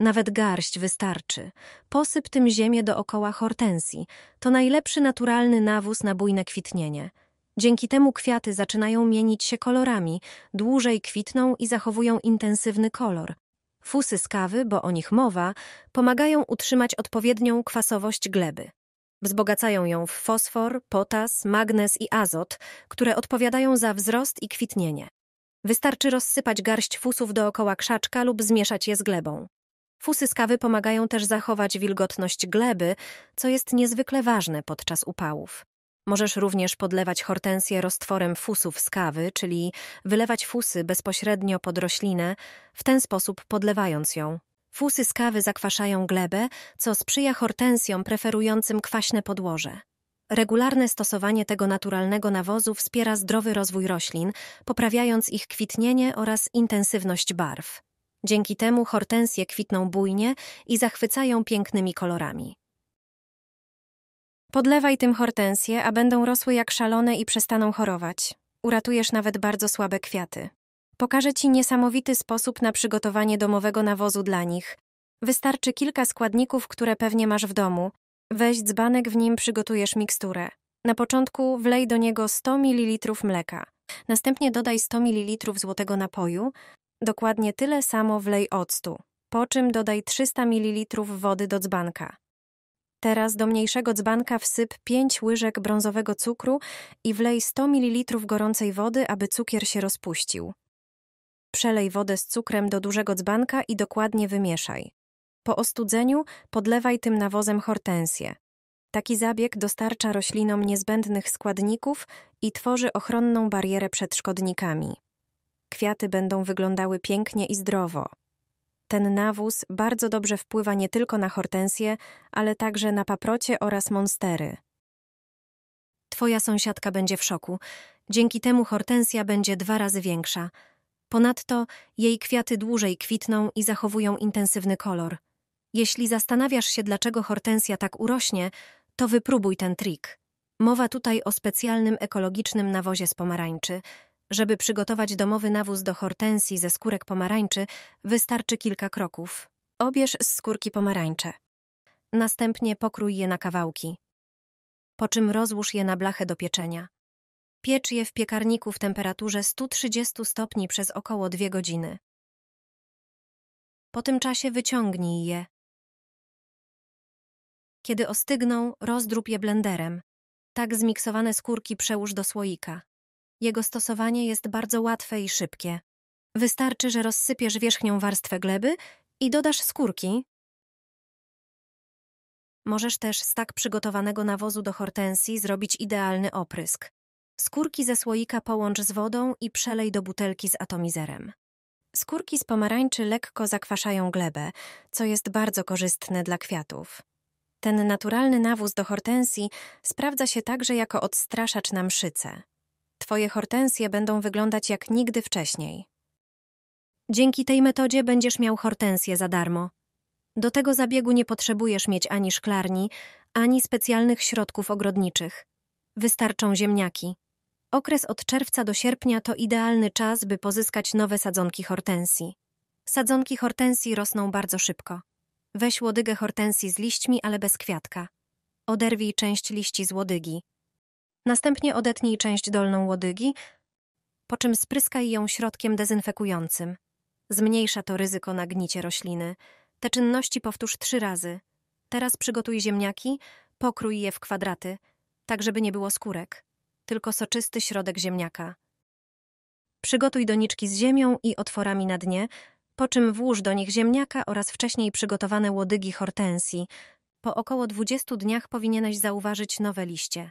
Nawet garść wystarczy. Posyp tym ziemię dookoła hortensji. To najlepszy naturalny nawóz na bujne kwitnienie. Dzięki temu kwiaty zaczynają mienić się kolorami, dłużej kwitną i zachowują intensywny kolor. Fusy z kawy, bo o nich mowa, pomagają utrzymać odpowiednią kwasowość gleby. Wzbogacają ją w fosfor, potas, magnez i azot, które odpowiadają za wzrost i kwitnienie. Wystarczy rozsypać garść fusów dookoła krzaczka lub zmieszać je z glebą. Fusy z kawy pomagają też zachować wilgotność gleby, co jest niezwykle ważne podczas upałów. Możesz również podlewać hortensję roztworem fusów z kawy, czyli wylewać fusy bezpośrednio pod roślinę, w ten sposób podlewając ją. Fusy z kawy zakwaszają glebę, co sprzyja hortensjom preferującym kwaśne podłoże. Regularne stosowanie tego naturalnego nawozu wspiera zdrowy rozwój roślin, poprawiając ich kwitnienie oraz intensywność barw. Dzięki temu hortensje kwitną bujnie i zachwycają pięknymi kolorami. Podlewaj tym hortensje, a będą rosły jak szalone i przestaną chorować. Uratujesz nawet bardzo słabe kwiaty. Pokażę Ci niesamowity sposób na przygotowanie domowego nawozu dla nich. Wystarczy kilka składników, które pewnie masz w domu. Weź dzbanek, w nim przygotujesz miksturę. Na początku wlej do niego 100 ml mleka. Następnie dodaj 100 ml złotego napoju, Dokładnie tyle samo wlej octu, po czym dodaj 300 ml wody do dzbanka. Teraz do mniejszego dzbanka wsyp 5 łyżek brązowego cukru i wlej 100 ml gorącej wody, aby cukier się rozpuścił. Przelej wodę z cukrem do dużego dzbanka i dokładnie wymieszaj. Po ostudzeniu podlewaj tym nawozem hortensję. Taki zabieg dostarcza roślinom niezbędnych składników i tworzy ochronną barierę przed szkodnikami. Kwiaty będą wyglądały pięknie i zdrowo. Ten nawóz bardzo dobrze wpływa nie tylko na hortensję, ale także na paprocie oraz monstery. Twoja sąsiadka będzie w szoku. Dzięki temu hortensja będzie dwa razy większa. Ponadto jej kwiaty dłużej kwitną i zachowują intensywny kolor. Jeśli zastanawiasz się, dlaczego hortensja tak urośnie, to wypróbuj ten trik. Mowa tutaj o specjalnym ekologicznym nawozie z pomarańczy – żeby przygotować domowy nawóz do hortensji ze skórek pomarańczy, wystarczy kilka kroków. Obierz z skórki pomarańcze. Następnie pokrój je na kawałki. Po czym rozłóż je na blachę do pieczenia. Piecz je w piekarniku w temperaturze 130 stopni przez około 2 godziny. Po tym czasie wyciągnij je. Kiedy ostygną, rozdrób je blenderem. Tak zmiksowane skórki przełóż do słoika. Jego stosowanie jest bardzo łatwe i szybkie. Wystarczy, że rozsypiesz wierzchnią warstwę gleby i dodasz skórki. Możesz też z tak przygotowanego nawozu do hortensji zrobić idealny oprysk. Skórki ze słoika połącz z wodą i przelej do butelki z atomizerem. Skórki z pomarańczy lekko zakwaszają glebę, co jest bardzo korzystne dla kwiatów. Ten naturalny nawóz do hortensji sprawdza się także jako odstraszacz na mszyce twoje hortensje będą wyglądać jak nigdy wcześniej. Dzięki tej metodzie będziesz miał hortensje za darmo. Do tego zabiegu nie potrzebujesz mieć ani szklarni, ani specjalnych środków ogrodniczych. Wystarczą ziemniaki. Okres od czerwca do sierpnia to idealny czas, by pozyskać nowe sadzonki hortensji. Sadzonki hortensji rosną bardzo szybko. Weź łodygę hortensji z liśćmi, ale bez kwiatka. Oderwij część liści z łodygi. Następnie odetnij część dolną łodygi, po czym spryskaj ją środkiem dezynfekującym. Zmniejsza to ryzyko nagnicie rośliny. Te czynności powtórz trzy razy. Teraz przygotuj ziemniaki, pokrój je w kwadraty, tak żeby nie było skórek, tylko soczysty środek ziemniaka. Przygotuj doniczki z ziemią i otworami na dnie, po czym włóż do nich ziemniaka oraz wcześniej przygotowane łodygi hortensji. Po około 20 dniach powinieneś zauważyć nowe liście.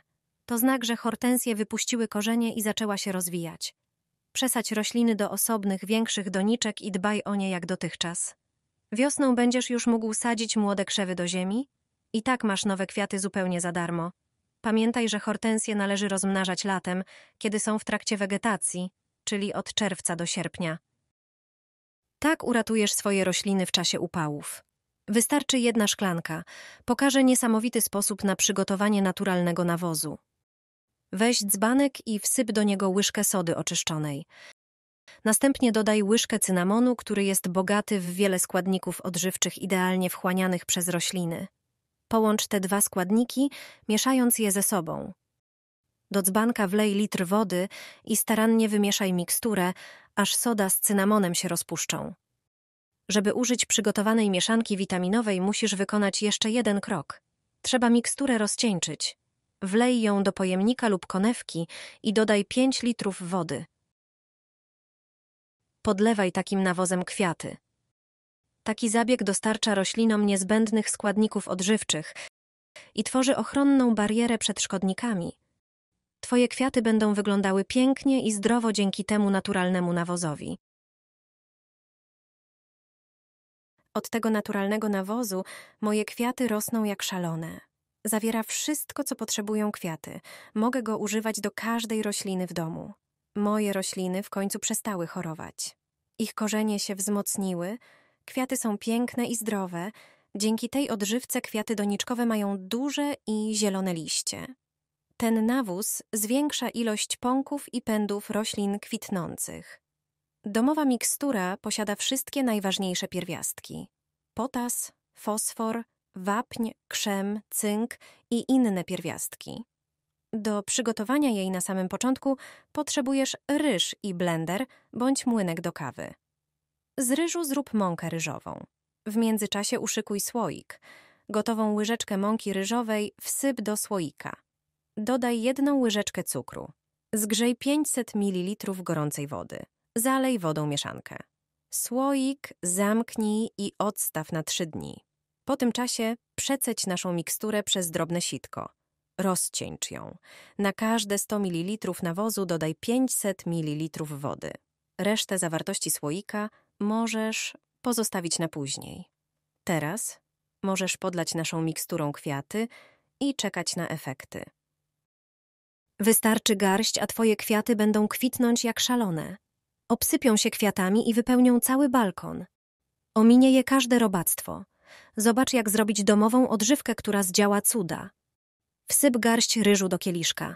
To znak, że hortensje wypuściły korzenie i zaczęła się rozwijać. Przesadź rośliny do osobnych, większych doniczek i dbaj o nie jak dotychczas. Wiosną będziesz już mógł sadzić młode krzewy do ziemi? I tak masz nowe kwiaty zupełnie za darmo. Pamiętaj, że hortensje należy rozmnażać latem, kiedy są w trakcie wegetacji, czyli od czerwca do sierpnia. Tak uratujesz swoje rośliny w czasie upałów. Wystarczy jedna szklanka. Pokażę niesamowity sposób na przygotowanie naturalnego nawozu. Weź dzbanek i wsyp do niego łyżkę sody oczyszczonej. Następnie dodaj łyżkę cynamonu, który jest bogaty w wiele składników odżywczych idealnie wchłanianych przez rośliny. Połącz te dwa składniki, mieszając je ze sobą. Do dzbanka wlej litr wody i starannie wymieszaj miksturę, aż soda z cynamonem się rozpuszczą. Żeby użyć przygotowanej mieszanki witaminowej, musisz wykonać jeszcze jeden krok. Trzeba miksturę rozcieńczyć. Wlej ją do pojemnika lub konewki i dodaj 5 litrów wody. Podlewaj takim nawozem kwiaty. Taki zabieg dostarcza roślinom niezbędnych składników odżywczych i tworzy ochronną barierę przed szkodnikami. Twoje kwiaty będą wyglądały pięknie i zdrowo dzięki temu naturalnemu nawozowi. Od tego naturalnego nawozu moje kwiaty rosną jak szalone. Zawiera wszystko, co potrzebują kwiaty. Mogę go używać do każdej rośliny w domu. Moje rośliny w końcu przestały chorować. Ich korzenie się wzmocniły, kwiaty są piękne i zdrowe. Dzięki tej odżywce kwiaty doniczkowe mają duże i zielone liście. Ten nawóz zwiększa ilość pąków i pędów roślin kwitnących. Domowa mikstura posiada wszystkie najważniejsze pierwiastki: potas, fosfor, wapń, krzem, cynk i inne pierwiastki. Do przygotowania jej na samym początku potrzebujesz ryż i blender bądź młynek do kawy. Z ryżu zrób mąkę ryżową. W międzyczasie uszykuj słoik. Gotową łyżeczkę mąki ryżowej wsyp do słoika. Dodaj jedną łyżeczkę cukru. Zgrzej 500 ml gorącej wody. Zalej wodą mieszankę. Słoik zamknij i odstaw na 3 dni. Po tym czasie przeceć naszą miksturę przez drobne sitko. Rozcieńcz ją. Na każde 100 ml nawozu dodaj 500 ml wody. Resztę zawartości słoika możesz pozostawić na później. Teraz możesz podlać naszą miksturą kwiaty i czekać na efekty. Wystarczy garść, a twoje kwiaty będą kwitnąć jak szalone. Obsypią się kwiatami i wypełnią cały balkon. Ominie je każde robactwo. Zobacz, jak zrobić domową odżywkę, która zdziała cuda. Wsyp garść ryżu do kieliszka.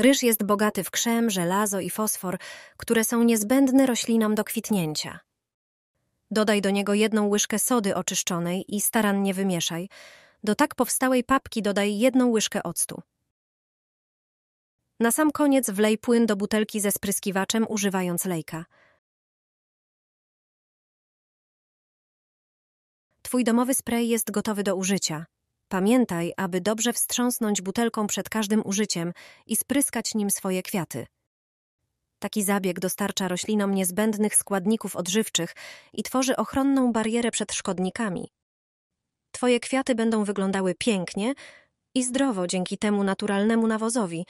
Ryż jest bogaty w krzem, żelazo i fosfor, które są niezbędne roślinom do kwitnięcia. Dodaj do niego jedną łyżkę sody oczyszczonej i starannie wymieszaj. Do tak powstałej papki dodaj jedną łyżkę octu. Na sam koniec wlej płyn do butelki ze spryskiwaczem używając lejka. Twój domowy spray jest gotowy do użycia. Pamiętaj, aby dobrze wstrząsnąć butelką przed każdym użyciem i spryskać nim swoje kwiaty. Taki zabieg dostarcza roślinom niezbędnych składników odżywczych i tworzy ochronną barierę przed szkodnikami. Twoje kwiaty będą wyglądały pięknie i zdrowo dzięki temu naturalnemu nawozowi,